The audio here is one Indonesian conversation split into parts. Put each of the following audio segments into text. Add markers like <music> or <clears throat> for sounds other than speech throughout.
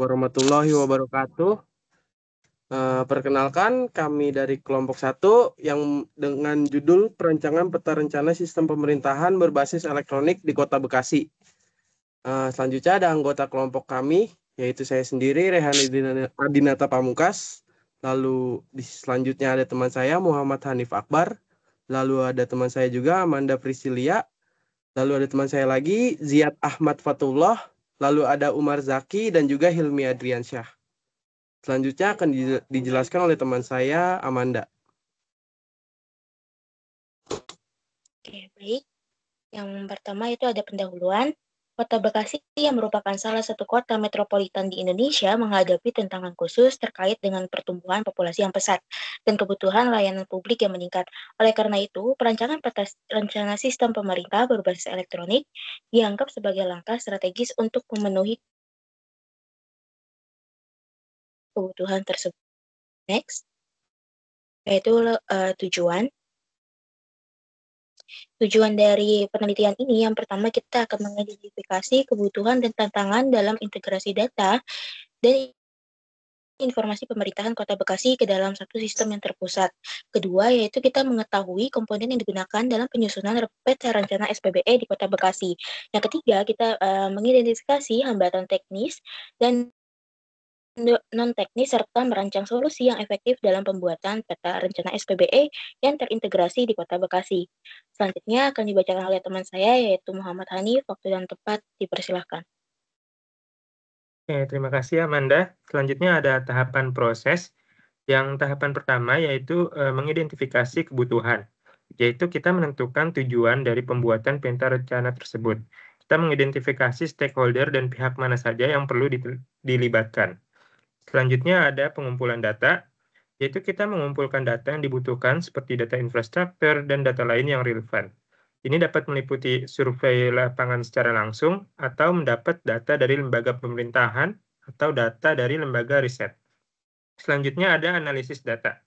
warahmatullahi wabarakatuh. Uh, perkenalkan kami dari kelompok 1 yang dengan judul Perancangan Peta Rencana Sistem Pemerintahan Berbasis Elektronik di Kota Bekasi. Uh, selanjutnya ada anggota kelompok kami yaitu saya sendiri Rehan Adinata Pamungkas, lalu di selanjutnya ada teman saya Muhammad Hanif Akbar, lalu ada teman saya juga Amanda Priscilia, lalu ada teman saya lagi Ziyad Ahmad Fatullah, lalu ada Umar Zaki dan juga Hilmi Adriansyah. Selanjutnya akan dijelaskan oleh teman saya Amanda. Oke, baik. Yang pertama itu ada pendahuluan. Kota Bekasi yang merupakan salah satu kota metropolitan di Indonesia menghadapi tantangan khusus terkait dengan pertumbuhan populasi yang pesat dan kebutuhan layanan publik yang meningkat. Oleh karena itu, perancangan rencana sistem pemerintah berbasis elektronik dianggap sebagai langkah strategis untuk memenuhi kebutuhan tersebut. Next, yaitu uh, tujuan, Tujuan dari penelitian ini yang pertama kita akan mengidentifikasi kebutuhan dan tantangan dalam integrasi data dan informasi pemerintahan Kota Bekasi ke dalam satu sistem yang terpusat. Kedua, yaitu kita mengetahui komponen yang digunakan dalam penyusunan peta rencana SPBE di Kota Bekasi. Yang ketiga, kita uh, mengidentifikasi hambatan teknis dan non teknis serta merancang solusi yang efektif dalam pembuatan peta rencana SPBE yang terintegrasi di Kota Bekasi. Selanjutnya akan dibacakan oleh teman saya yaitu Muhammad Hani. Waktu dan tepat dipersilahkan. Oke, terima kasih Amanda. Selanjutnya ada tahapan proses. Yang tahapan pertama yaitu e, mengidentifikasi kebutuhan, yaitu kita menentukan tujuan dari pembuatan peta rencana tersebut. Kita mengidentifikasi stakeholder dan pihak mana saja yang perlu dilibatkan. Selanjutnya ada pengumpulan data, yaitu kita mengumpulkan data yang dibutuhkan seperti data infrastruktur dan data lain yang relevan. Ini dapat meliputi survei lapangan secara langsung atau mendapat data dari lembaga pemerintahan atau data dari lembaga riset. Selanjutnya ada analisis data.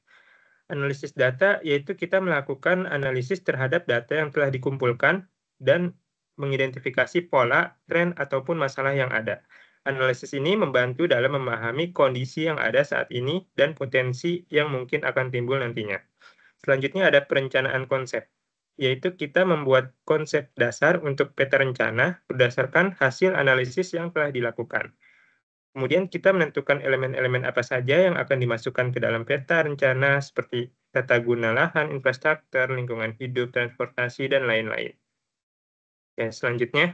Analisis data yaitu kita melakukan analisis terhadap data yang telah dikumpulkan dan mengidentifikasi pola, tren, ataupun masalah yang ada. Analisis ini membantu dalam memahami kondisi yang ada saat ini dan potensi yang mungkin akan timbul nantinya. Selanjutnya ada perencanaan konsep, yaitu kita membuat konsep dasar untuk peta rencana berdasarkan hasil analisis yang telah dilakukan. Kemudian kita menentukan elemen-elemen apa saja yang akan dimasukkan ke dalam peta rencana seperti tata guna lahan, infrastruktur, lingkungan hidup, transportasi, dan lain-lain. Ya, selanjutnya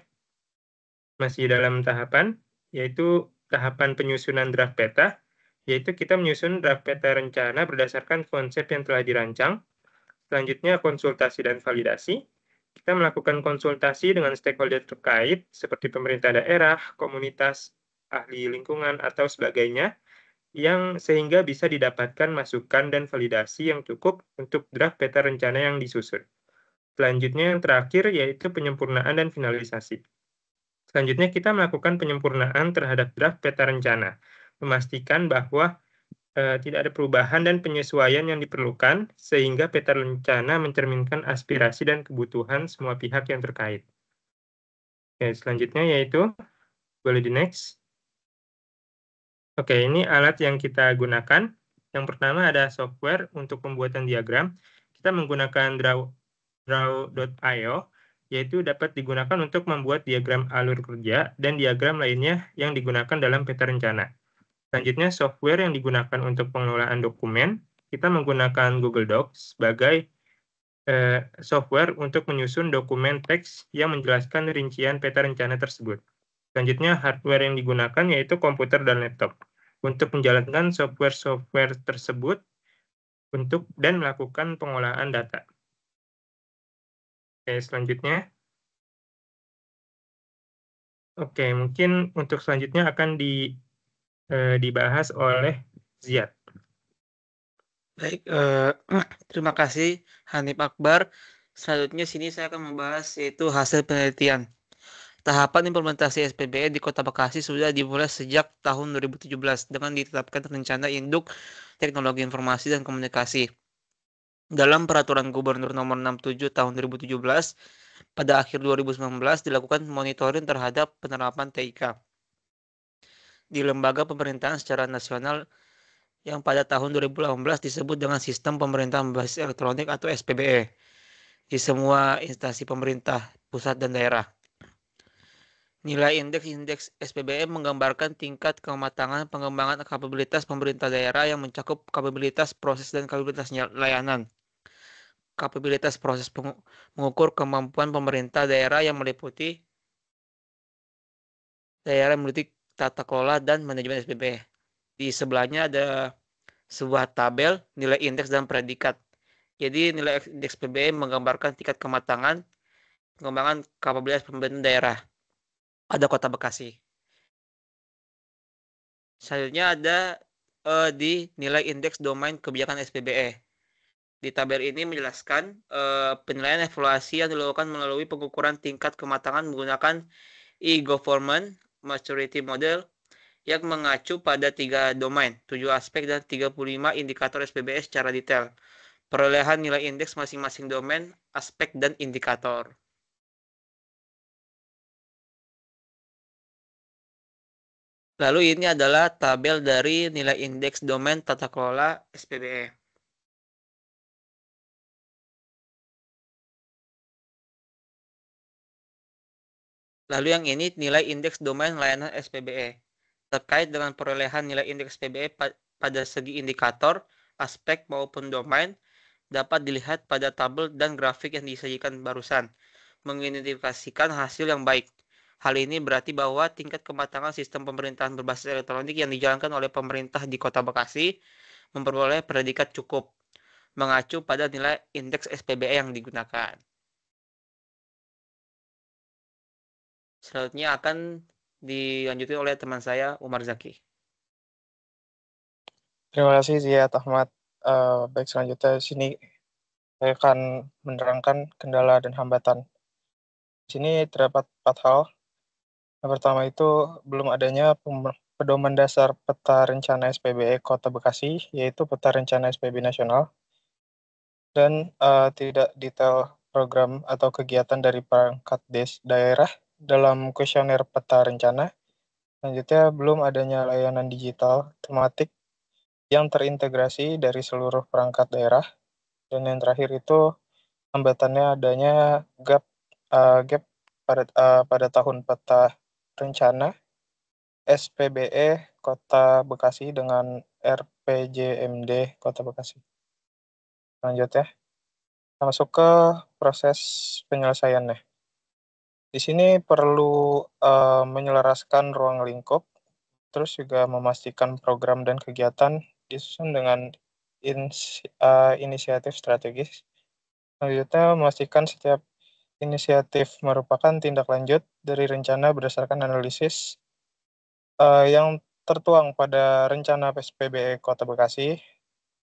masih dalam tahapan yaitu tahapan penyusunan draft peta, yaitu kita menyusun draft peta rencana berdasarkan konsep yang telah dirancang. Selanjutnya konsultasi dan validasi. Kita melakukan konsultasi dengan stakeholder terkait seperti pemerintah daerah, komunitas ahli lingkungan atau sebagainya yang sehingga bisa didapatkan masukan dan validasi yang cukup untuk draft peta rencana yang disusun. Selanjutnya yang terakhir yaitu penyempurnaan dan finalisasi. Selanjutnya kita melakukan penyempurnaan terhadap draft peta rencana, memastikan bahwa e, tidak ada perubahan dan penyesuaian yang diperlukan sehingga peta rencana mencerminkan aspirasi dan kebutuhan semua pihak yang terkait. Oke, selanjutnya yaitu boleh di next. Oke, ini alat yang kita gunakan. Yang pertama ada software untuk pembuatan diagram. Kita menggunakan draw draw.io yaitu dapat digunakan untuk membuat diagram alur kerja dan diagram lainnya yang digunakan dalam peta rencana. Selanjutnya, software yang digunakan untuk pengelolaan dokumen, kita menggunakan Google Docs sebagai eh, software untuk menyusun dokumen teks yang menjelaskan rincian peta rencana tersebut. Selanjutnya, hardware yang digunakan yaitu komputer dan laptop untuk menjalankan software-software tersebut untuk dan melakukan pengolahan data. Oke, selanjutnya. Oke, mungkin untuk selanjutnya akan di, eh, dibahas oleh Ziad. Baik, eh, <clears throat> terima kasih Hanif Akbar. Selanjutnya sini saya akan membahas yaitu hasil penelitian. Tahapan implementasi SPBN e di Kota Bekasi sudah dimulai sejak tahun 2017 dengan ditetapkan rencana induk teknologi informasi dan komunikasi dalam peraturan Gubernur nomor 67 tahun 2017 pada akhir 2019 dilakukan monitoring terhadap penerapan TIK di lembaga pemerintahan secara nasional yang pada tahun 2018 disebut dengan Sistem Pemerintahan Berbasis Elektronik atau SPBE di semua instansi pemerintah pusat dan daerah. Nilai indeks-indeks SPBM menggambarkan tingkat kematangan pengembangan kapabilitas pemerintah daerah yang mencakup kapabilitas proses dan kapabilitas layanan. Kapabilitas proses mengukur kemampuan pemerintah daerah yang meliputi daerah yang meliputi tata kelola dan manajemen SPB. Di sebelahnya ada sebuah tabel nilai indeks dan predikat. Jadi nilai indeks SPBM menggambarkan tingkat kematangan pengembangan kapabilitas pemerintah daerah ada Kota Bekasi. Selanjutnya ada uh, di nilai indeks domain kebijakan SPBE. Di tabel ini menjelaskan uh, penilaian evaluasi yang dilakukan melalui pengukuran tingkat kematangan menggunakan e-government maturity model yang mengacu pada tiga domain, tujuh aspek dan 35 indikator SPBE secara detail. Perolehan nilai indeks masing-masing domain, aspek dan indikator. Lalu ini adalah tabel dari nilai indeks domain tata kelola SPBE. Lalu yang ini nilai indeks domain layanan SPBE. Terkait dengan perolehan nilai indeks SPBE pada segi indikator, aspek maupun domain dapat dilihat pada tabel dan grafik yang disajikan barusan, mengidentifikasikan hasil yang baik. Hal ini berarti bahwa tingkat kematangan sistem pemerintahan berbasis elektronik yang dijalankan oleh pemerintah di Kota Bekasi memperoleh predikat cukup mengacu pada nilai indeks SPBE yang digunakan. Selanjutnya akan dilanjutkan oleh teman saya Umar Zaki. Terima kasih Zia Ahmad. Uh, baik selanjutnya di sini saya akan menerangkan kendala dan hambatan. Di sini terdapat empat hal yang pertama itu belum adanya pedoman dasar peta rencana SPBE Kota Bekasi, yaitu peta rencana SPB e nasional, dan uh, tidak detail program atau kegiatan dari perangkat des daerah dalam kuesioner peta rencana. Selanjutnya, belum adanya layanan digital tematik yang terintegrasi dari seluruh perangkat daerah. Dan yang terakhir itu hambatannya adanya gap uh, gap pada uh, pada tahun peta rencana SPBE Kota Bekasi dengan RPJMD Kota Bekasi. Lanjut ya. Kita masuk ke proses penyelesaiannya. Di sini perlu uh, menyelaraskan ruang lingkup, terus juga memastikan program dan kegiatan disusun dengan in, uh, eh, inisiatif strategis. Selanjutnya memastikan setiap inisiatif merupakan tindak lanjut dari rencana berdasarkan analisis uh, yang tertuang pada rencana PSBB e Kota Bekasi.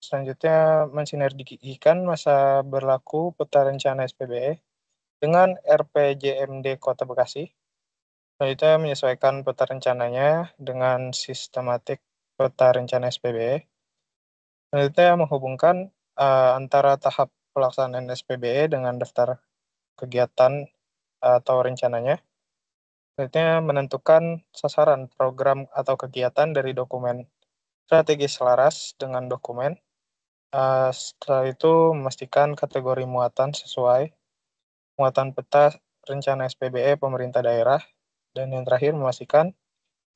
Selanjutnya mensinergikan masa berlaku peta rencana SPBE dengan RPJMD Kota Bekasi. Selanjutnya menyesuaikan peta rencananya dengan sistematik peta rencana SPBE. Selanjutnya menghubungkan uh, antara tahap pelaksanaan SPBE dengan daftar kegiatan eh, atau rencananya. Selanjutnya, menentukan sasaran program atau kegiatan dari dokumen strategis selaras dengan dokumen. Eh, setelah itu, memastikan kategori muatan sesuai muatan peta rencana SPBE pemerintah daerah. Dan yang terakhir, memastikan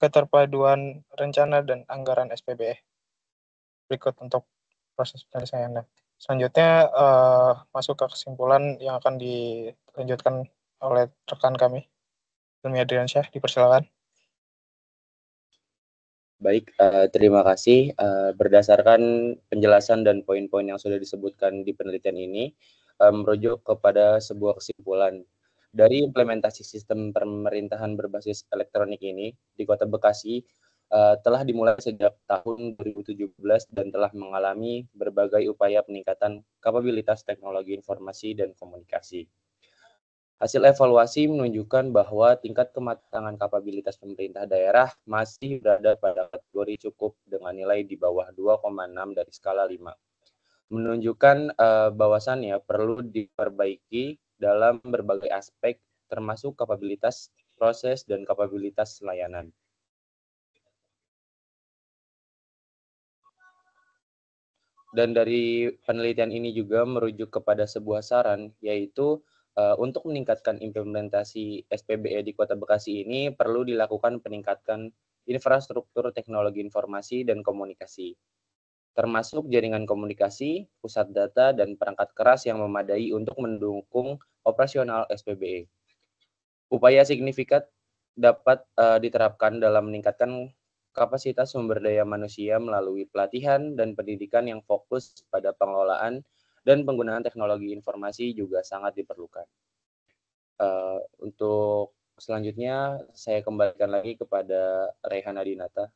keterpaduan rencana dan anggaran SPBE. Berikut untuk proses penyelesaiannya selanjutnya uh, masuk ke kesimpulan yang akan dilanjutkan oleh rekan kami Ilmi Adriansyah dipersilakan Baik, uh, terima kasih. Uh, berdasarkan penjelasan dan poin-poin yang sudah disebutkan di penelitian ini, uh, merujuk kepada sebuah kesimpulan. Dari implementasi sistem pemerintahan berbasis elektronik ini di Kota Bekasi, Eh, telah dimulai sejak tahun 2017 dan telah mengalami berbagai upaya peningkatan kapabilitas teknologi informasi dan komunikasi. Hasil evaluasi menunjukkan bahwa tingkat kematangan kapabilitas pemerintah daerah masih berada pada kategori cukup dengan nilai di bawah 2,6 dari skala 5. Menunjukkan uh, bahwasannya perlu diperbaiki dalam berbagai aspek termasuk kapabilitas proses dan kapabilitas layanan. Dan dari penelitian ini juga merujuk kepada sebuah saran, yaitu uh, untuk meningkatkan implementasi SPBE di Kota Bekasi ini perlu dilakukan peningkatan infrastruktur teknologi informasi dan komunikasi, termasuk jaringan komunikasi, pusat data, dan perangkat keras yang memadai untuk mendukung operasional SPBE. Upaya signifikan dapat uh, diterapkan dalam meningkatkan kapasitas sumber daya manusia melalui pelatihan dan pendidikan yang fokus pada pengelolaan dan penggunaan teknologi informasi juga sangat diperlukan. Uh, untuk selanjutnya, saya kembalikan lagi kepada Rehan Adinata.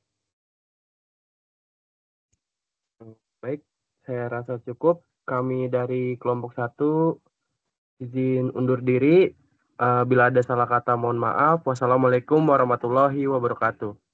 Baik, saya rasa cukup. Kami dari kelompok satu izin undur diri. Uh, bila ada salah kata, mohon maaf. Wassalamualaikum warahmatullahi wabarakatuh.